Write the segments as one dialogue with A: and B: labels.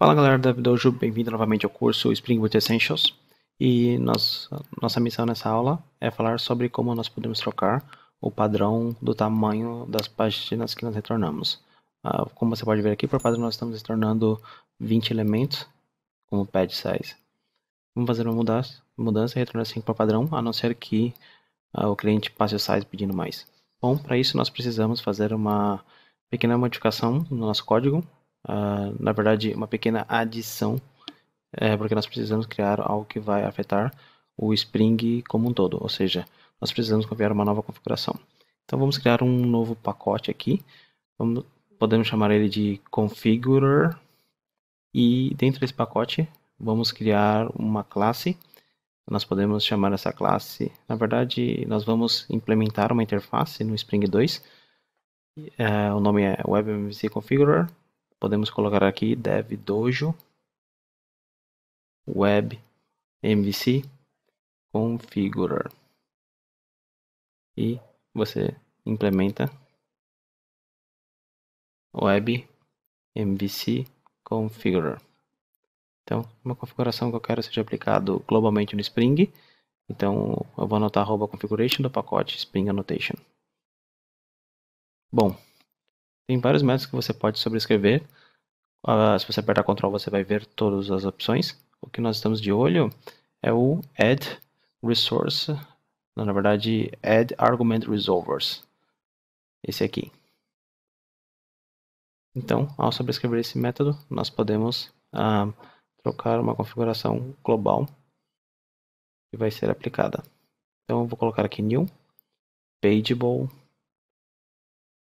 A: Fala galera da Dojo, bem-vindo novamente ao curso Spring Essentials e nós, nossa missão nessa aula é falar sobre como nós podemos trocar o padrão do tamanho das páginas que nós retornamos. Ah, como você pode ver aqui, por padrão nós estamos retornando 20 elementos como pad size. Vamos fazer uma mudança, mudança e retornar 5 para padrão, a não ser que ah, o cliente passe o size pedindo mais. Bom, para isso nós precisamos fazer uma pequena modificação no nosso código uh, na verdade, uma pequena adição, é, porque nós precisamos criar algo que vai afetar o Spring como um todo, ou seja, nós precisamos criar uma nova configuração. Então vamos criar um novo pacote aqui, vamos, podemos chamar ele de Configurer, e dentro desse pacote vamos criar uma classe, nós podemos chamar essa classe, na verdade nós vamos implementar uma interface no Spring 2, é, o nome é WebMVC Configurer, podemos colocar aqui dev dojo web mvc e você implementa web mvc então uma configuração que eu quero seja aplicado globalmente no spring então eu vou anotar configuration do pacote spring annotation bom tem vários métodos que você pode sobrescrever. Uh, ah, se você apertar Ctrl, você vai ver todas as opções. O que nós estamos de olho é o Add Resource, na verdade, Add Argument Resolvers. Esse aqui. Então, ao sobrescrever esse método, nós podemos uh, trocar uma configuração global que vai ser aplicada. Então, eu vou colocar aqui New, Pageable,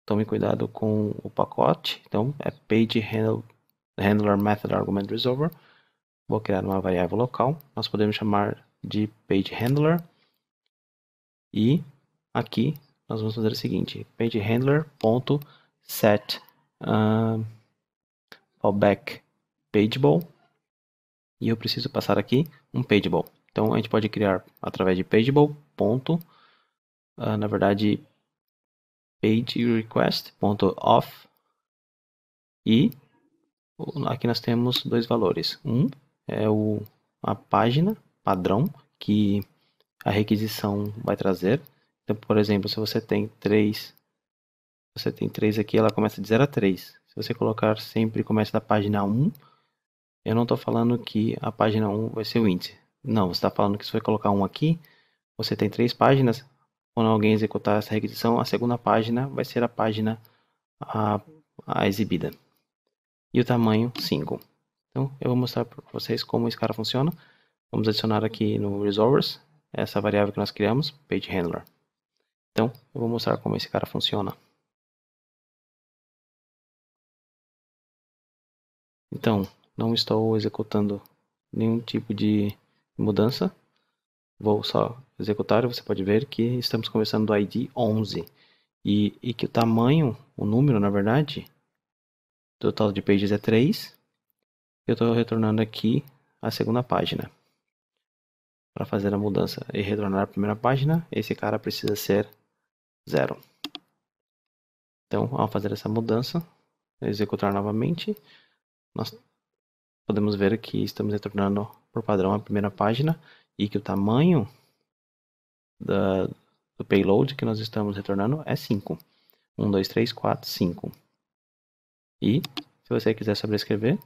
A: Tome cuidado com o pacote. Então, é page handle, handler method argument resolver. Vou criar uma variável local. Nós podemos chamar de page handler. E aqui nós vamos fazer o seguinte: page handler ponto set uh, pageable. E eu preciso passar aqui um pageable. Então a gente pode criar através de pageable ponto, uh, na verdade pageRequest.off e aqui nós temos dois valores. Um é o, a página padrão que a requisição vai trazer. Então, por exemplo, se você tem três, você tem três aqui, ela começa de 0 a 3. Se você colocar sempre começa da página 1, eu não estou falando que a página 1 vai ser o índice. Não, você está falando que se você colocar um aqui, você tem três páginas, quando alguém executar essa requisição, a segunda página vai ser a página a, a exibida. E o tamanho 5. Então, eu vou mostrar para vocês como esse cara funciona. Vamos adicionar aqui no Resolvers essa variável que nós criamos, PageHandler. Então, eu vou mostrar como esse cara funciona. Então, não estou executando nenhum tipo de mudança. Vou só executar, você pode ver que estamos conversando do ID 11 e, e que o tamanho, o número, na verdade, do total de pages é 3. Eu estou retornando aqui a segunda página. Para fazer a mudança e retornar a primeira página, esse cara precisa ser 0. Então, ao fazer essa mudança, executar novamente, nós podemos ver que estamos retornando por padrão a primeira página e que o tamanho da, do payload que nós estamos retornando é 5. 1, 2, 3, 4, 5. E se você quiser sobrescrever,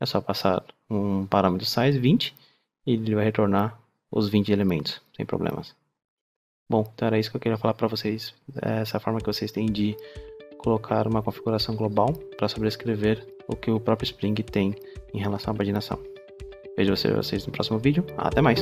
A: é só passar um parâmetro size 20 e ele vai retornar os 20 elementos, sem problemas. Bom, então era isso que eu queria falar para vocês, essa forma que vocês têm de colocar uma configuração global para sobrescrever o que o próprio Spring tem em relação à paginação. Vejo vocês no próximo vídeo, até mais!